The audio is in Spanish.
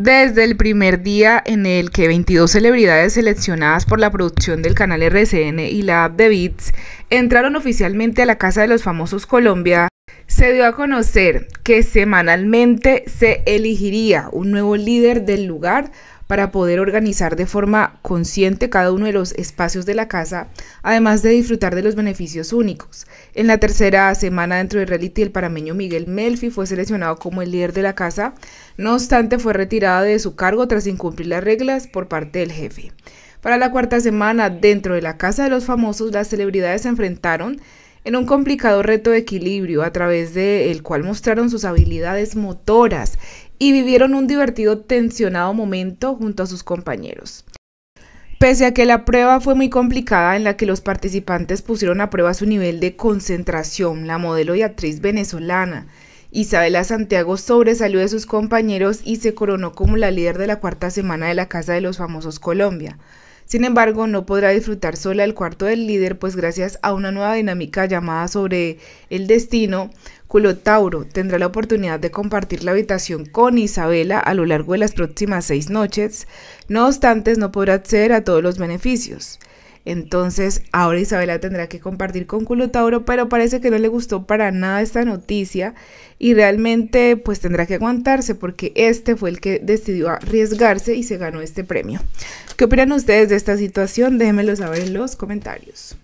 Desde el primer día en el que 22 celebridades seleccionadas por la producción del canal RCN y la app de Beats entraron oficialmente a la Casa de los Famosos Colombia, se dio a conocer que semanalmente se elegiría un nuevo líder del lugar para poder organizar de forma consciente cada uno de los espacios de la casa, además de disfrutar de los beneficios únicos. En la tercera semana dentro de reality, el parameño Miguel Melfi fue seleccionado como el líder de la casa, no obstante fue retirado de su cargo tras incumplir las reglas por parte del jefe. Para la cuarta semana dentro de la casa de los famosos, las celebridades se enfrentaron en un complicado reto de equilibrio a través del cual mostraron sus habilidades motoras y vivieron un divertido tensionado momento junto a sus compañeros. Pese a que la prueba fue muy complicada en la que los participantes pusieron a prueba su nivel de concentración, la modelo y actriz venezolana Isabela Santiago sobresalió de sus compañeros y se coronó como la líder de la cuarta semana de la Casa de los Famosos Colombia. Sin embargo, no podrá disfrutar sola el cuarto del líder, pues gracias a una nueva dinámica llamada sobre el destino, Tauro tendrá la oportunidad de compartir la habitación con Isabela a lo largo de las próximas seis noches. No obstante, no podrá acceder a todos los beneficios. Entonces, ahora Isabela tendrá que compartir con Culotauro, pero parece que no le gustó para nada esta noticia y realmente pues tendrá que aguantarse porque este fue el que decidió arriesgarse y se ganó este premio. ¿Qué opinan ustedes de esta situación? Déjenmelo saber en los comentarios.